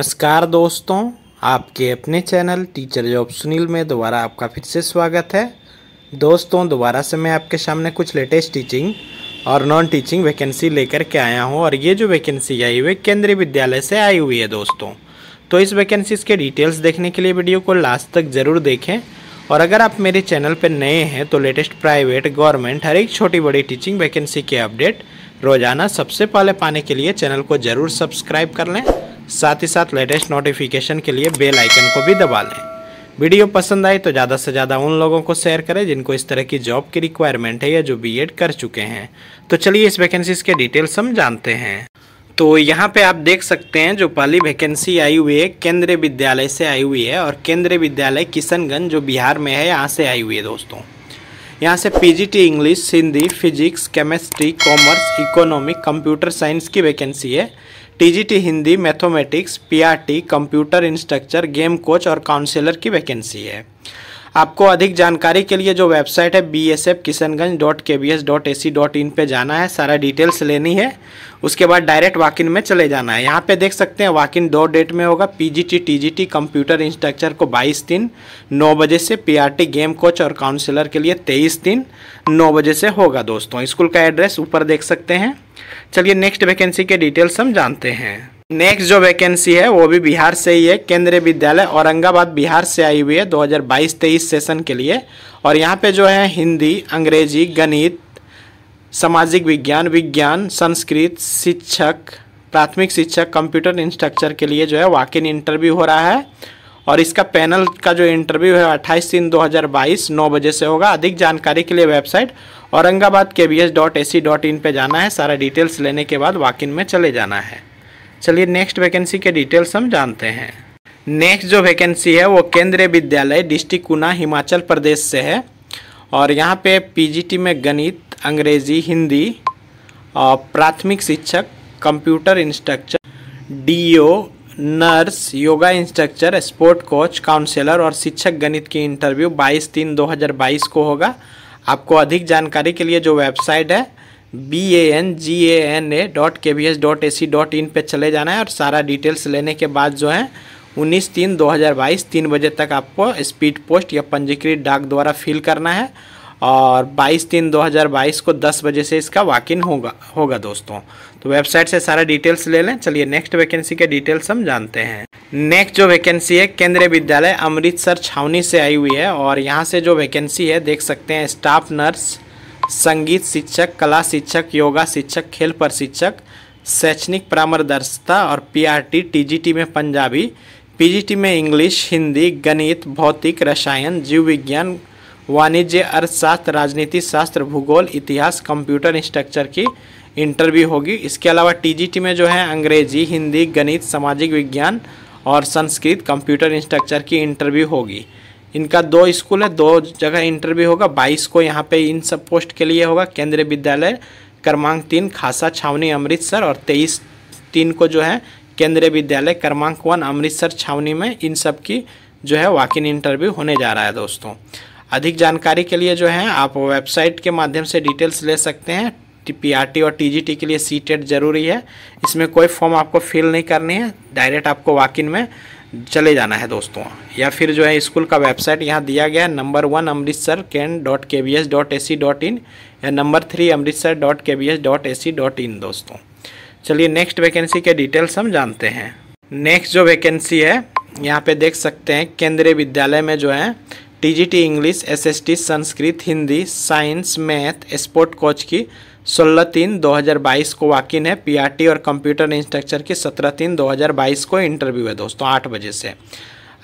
नमस्कार दोस्तों आपके अपने चैनल टीचर जॉब सुनील में दोबारा आपका फिर से स्वागत है दोस्तों दोबारा से मैं आपके सामने कुछ लेटेस्ट टीचिंग और नॉन टीचिंग वैकेंसी लेकर के आया हूं और ये जो वैकेंसी आई हुई केंद्रीय विद्यालय से आई हुई है दोस्तों तो इस वैकेंसीज के डिटेल्स देखने के लिए वीडियो को लास्ट तक ज़रूर देखें और अगर आप मेरे चैनल पर नए हैं तो लेटेस्ट प्राइवेट गवर्नमेंट हर एक छोटी बड़ी टीचिंग वैकेंसी के अपडेट रोज़ाना सबसे पहले पाने के लिए चैनल को ज़रूर सब्सक्राइब कर लें साथ ही साथ लेटेस्ट नोटिफिकेशन के लिए बेल आइकन को भी दबा लें वीडियो पसंद आए तो ज़्यादा से ज़्यादा उन लोगों को शेयर करें जिनको इस तरह की जॉब की रिक्वायरमेंट है या जो बीएड कर चुके हैं तो चलिए इस वैकेंसीज के डिटेल्स हम जानते हैं तो यहाँ पे आप देख सकते हैं जो पहली वैकेंसी आई हुई है केंद्रीय विद्यालय से आई हुई है और केंद्रीय विद्यालय किशनगंज जो बिहार में है यहाँ से आई हुई है दोस्तों यहाँ से PGT English Hindi physics chemistry commerce economic computer science की वैकेंसी है TGT Hindi mathematics PRT computer instructor game coach और काउंसलर की वैकेंसी है आपको अधिक जानकारी के लिए जो वेबसाइट है B S F Kishanganj dot K B S dot A C dot in पर जाना है सारा डिटेल्स लेनी है उसके बाद डायरेक्ट वाकिन में चले जाना है यहाँ पे देख सकते हैं वाकिन दो डेट में होगा P G T T G T computer instructor को बाईस दिन नौ बजे से P R T game coach और काउंसिलर के लिए तेईस दिन नौ बजे से होगा दोस्तों स्कूल का एड्रेस ऊपर देख सकते हैं चलिए नेक्स्ट वैकेंसी के डिटेल्स हम जानते हैं नेक्स्ट जो वैकेंसी है वो भी बिहार से ही है केंद्रीय विद्यालय औरंगाबाद बिहार से आई हुई है 2022-23 सेशन के लिए और यहाँ पे जो है हिंदी अंग्रेजी गणित सामाजिक विज्ञान विज्ञान संस्कृत शिक्षक प्राथमिक शिक्षक कंप्यूटर इंस्ट्रक्चर के लिए जो है वाक इन इंटरव्यू हो रहा है और इसका पैनल का जो इंटरव्यू है अट्ठाईस तीन दो हज़ार बाईस नौ बजे से होगा अधिक जानकारी के लिए website Aurangabad K B S dot A C dot in पर जाना है सारा डिटेल्स लेने के बाद वाकिन में चले जाना है चलिए नेक्स्ट वैकेंसी के डिटेल्स हम जानते हैं नेक्स्ट जो वैकेंसी है वो केंद्रीय विद्यालय डिस्ट्रिक्ट कुना हिमाचल प्रदेश से है और यहाँ पे पीजीटी में गणित अंग्रेजी हिंदी और प्राथमिक शिक्षक कंप्यूटर इंस्ट्रक्चर डीओ nurse yoga instructor sport coach counsellor और शिक्षक गणित की इंटरव्यू 22 तीन 2022 को होगा आपको अधिक जानकारी के लिए जो वेबसाइट है B A N G A N A dot K V S dot A C dot in पर चले जाना है और सारा डिटेल्स लेने के बाद जो है उन्नीस तीन दो हज़ार बाईस तीन बजे तक आपको स्पीड पोस्ट या पंजीकृत डाक द्वारा फिल करना है और 22 तीन 2022 को 10 बजे से इसका वाक इन होगा होगा दोस्तों तो वेबसाइट से सारा डिटेल्स ले लें चलिए नेक्स्ट वैकेंसी के डिटेल्स हम जानते हैं नेक्स्ट जो वैकेंसी है केंद्रीय विद्यालय अमृतसर छावनी से आई हुई है और यहाँ से जो वैकेंसी है देख सकते हैं स्टाफ नर्स संगीत शिक्षक कला शिक्षक योगा शिक्षक खेल प्रशिक्षक शैक्षणिक परामर्शदर्शता और पीआरटी टीजीटी में पंजाबी पीजीटी में इंग्लिश हिंदी गणित भौतिक रसायन जीव विज्ञान वाणिज्य अर्थशास्त्र राजनीति शास्त्र भूगोल इतिहास कंप्यूटर स्ट्रक्चर की इंटरव्यू होगी इसके अलावा टीजीटी में जो है अंग्रेजी हिंदी गणित सामाजिक विज्ञान और संस्कृत कंप्यूटर इंस्ट्रक्चर की इंटरव्यू होगी इनका दो स्कूल है दो जगह इंटरव्यू होगा बाईस को यहाँ पे इन सब पोस्ट के लिए होगा केंद्रीय विद्यालय क्रमांक तीन खासा छावनी अमृतसर और तेईस तीन को जो है केंद्रीय विद्यालय क्रमांक वन अमृतसर छावनी में इन सब की जो है वाक इन इंटरव्यू होने जा रहा है दोस्तों अधिक जानकारी के लिए जो है आप वेबसाइट के माध्यम से डिटेल्स ले सकते हैं पी आर टी और टी जी टी के लिए सी e जरूरी है इसमें कोई फॉर्म आपको फिल नहीं करनी है डायरेक्ट आपको इन में चले जाना है दोस्तों या फिर जो है स्कूल का वेबसाइट यहाँ दिया गया है number one Amritsar can dot K B S dot A C dot in या number three Amritsar dot K B S dot A C dot in दोस्तों चलिए नेक्स्ट वैकेंसी के डिटेल्स हम जानते हैं नेक्स्ट जो वैकेंसी है यहाँ पे देख सकते हैं केंद्रीय विद्यालय में जो है T G T English T Sanskrit Hindi science math sport coach की सोलह तीन 2022 को वाकिन है पीआरटी और कंप्यूटर इंस्ट्रक्चर की सत्रह तीन 2022 को इंटरव्यू है दोस्तों आठ बजे से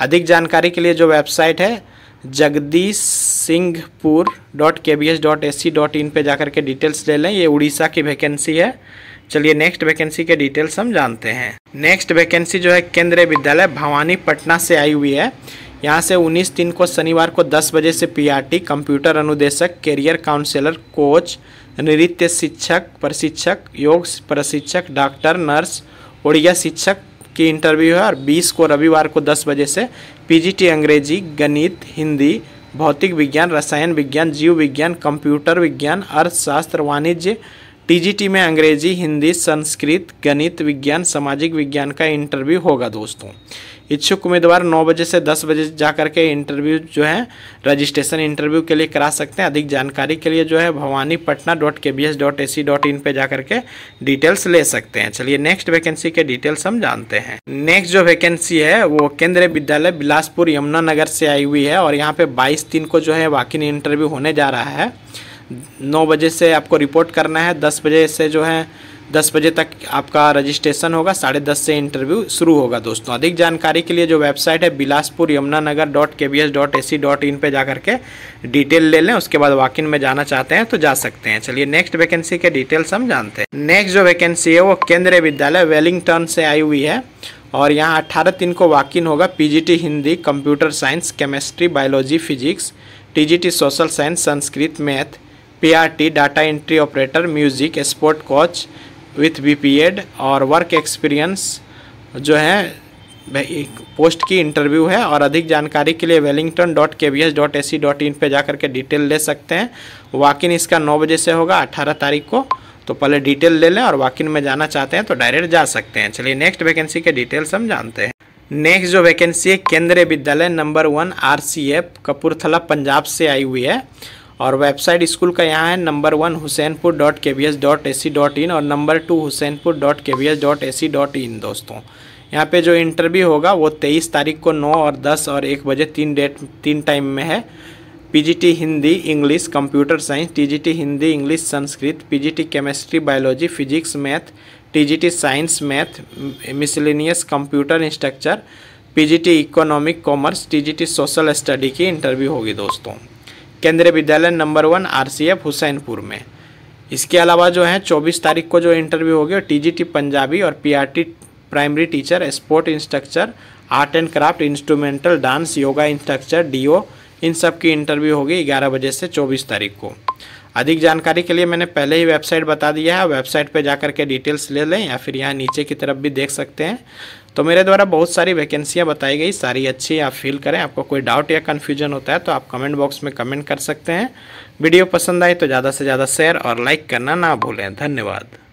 अधिक जानकारी के लिए जो वेबसाइट है Jagdish Singhpur dot K B S dot A C dot in पर जाकर के डिटेल्स ले लें ये उड़ीसा की वैकेंसी है चलिए नेक्स्ट वैकेंसी के डिटेल्स हम जानते हैं नेक्स्ट वैकेंसी जो है केंद्रीय विद्यालय भवानी पटना से आई हुई है यहाँ से 19 तीन को शनिवार को 10 बजे से पीआरटी कंप्यूटर अनुदेशक कैरियर काउंसलर कोच नृत्य शिक्षक प्रशिक्षक योग प्रशिक्षक डॉक्टर नर्स उड़िया शिक्षक की इंटरव्यू है और 20 को रविवार को 10 बजे से पीजीटी अंग्रेजी गणित हिंदी भौतिक विज्ञान रसायन विज्ञान जीव विज्ञान कंप्यूटर विज्ञान अर्थशास्त्र वाणिज्य टीजीटी में अंग्रेजी हिंदी संस्कृत गणित विज्ञान सामाजिक विज्ञान का इंटरव्यू होगा दोस्तों इच्छुक उम्मीदवार 9 बजे से 10 बजे जा के इंटरव्यू जो है रजिस्ट्रेशन इंटरव्यू के लिए करा सकते हैं अधिक जानकारी के लिए जो है Bhawani Patna dot K B S dot A C dot in पर जा करके डिटेल्स ले सकते हैं चलिए नेक्स्ट वैकेंसी के डिटेल्स हम जानते हैं नेक्स्ट जो वैकेंसी है वो केंद्रीय विद्यालय बिलासपुर यमुना नगर से आई हुई है और यहाँ पे बाईस तीन को जो है वाकिन इंटरव्यू होने जा रहा है नौ बजे से आपको रिपोर्ट करना है दस बजे से जो है दस बजे तक आपका रजिस्ट्रेशन होगा साढ़े दस से इंटरव्यू शुरू होगा दोस्तों अधिक जानकारी के लिए जो वेबसाइट है Bilaspur Yamuna Nagar dot K B S dot A C dot in पर जा करके डिटेल ले लें उसके बाद वाकिन में जाना चाहते हैं तो जा सकते हैं चलिए नेक्स्ट वैकेंसी के डिटेल्स हम जानते हैं नेक्स्ट जो वैकेंसी है वो केंद्रीय विद्यालय वेलिंगटन से आई हुई है और यहाँ अट्ठारह तीन को वाकिन होगा T Hindi computer science chemistry biology physics T social science Sanskrit math T data entry operator music sport coach with B P Ed और वर्क एक्सपीरियंस जो है पोस्ट की इंटरव्यू है और अधिक जानकारी के लिए Wellington e dot K V S dot A C dot in पर जा करके डिटेल ले सकते हैं वाकिन इसका नौ बजे से होगा अट्ठारह तारीख को तो पहले डिटेल ले लें और वाकिन में जाना चाहते हैं तो डायरेक्ट जा सकते हैं चलिए नेक्स्ट वैकेंसी के डिटेल्स हम जानते हैं नेक्स्ट जो वैकेंसी है केंद्रीय विद्यालय number one R C F Kapurthala Punjab से आई हुई है और वेबसाइट स्कूल का यहाँ है number one Hussainpur dot K V S dot A C dot in और number two Hussainpur dot K V S dot A C dot in दोस्तों यहाँ पे जो इंटरव्यू होगा वो तेईस तारीख को नौ और दस और एक बजे तीन डेट तीन टाइम में है PGT Hindi English computer science TGT Hindi English Sanskrit PGT chemistry biology physics math TGT science math miscellaneous computer instructor PGT economic commerce TGT social study की इंटरव्यू होगी दोस्तों केंद्रीय विद्यालय नंबर वन आरसीएफ हुसैनपुर में इसके अलावा जो है चौबीस तारीख को जो इंटरव्यू होगी टीजीटी पंजाबी और PRT primary teacher sport instructor art and craft instrumental dance yoga instructor DO इन सब की इंटरव्यू होगी ग्यारह बजे से चौबीस तारीख को अधिक जानकारी के लिए मैंने पहले ही वेबसाइट बता दिया है वेबसाइट पे जा के डिटेल्स ले लें या फिर यहाँ नीचे की तरफ भी देख सकते हैं तो मेरे द्वारा बहुत सारी वैकेंसियाँ बताई गई सारी अच्छी आप फील करें आपको कोई डाउट या कन्फ्यूजन होता है तो आप कमेंट बॉक्स में कमेंट कर सकते हैं वीडियो पसंद आए तो ज़्यादा से ज़्यादा शेयर और लाइक करना ना भूलें धन्यवाद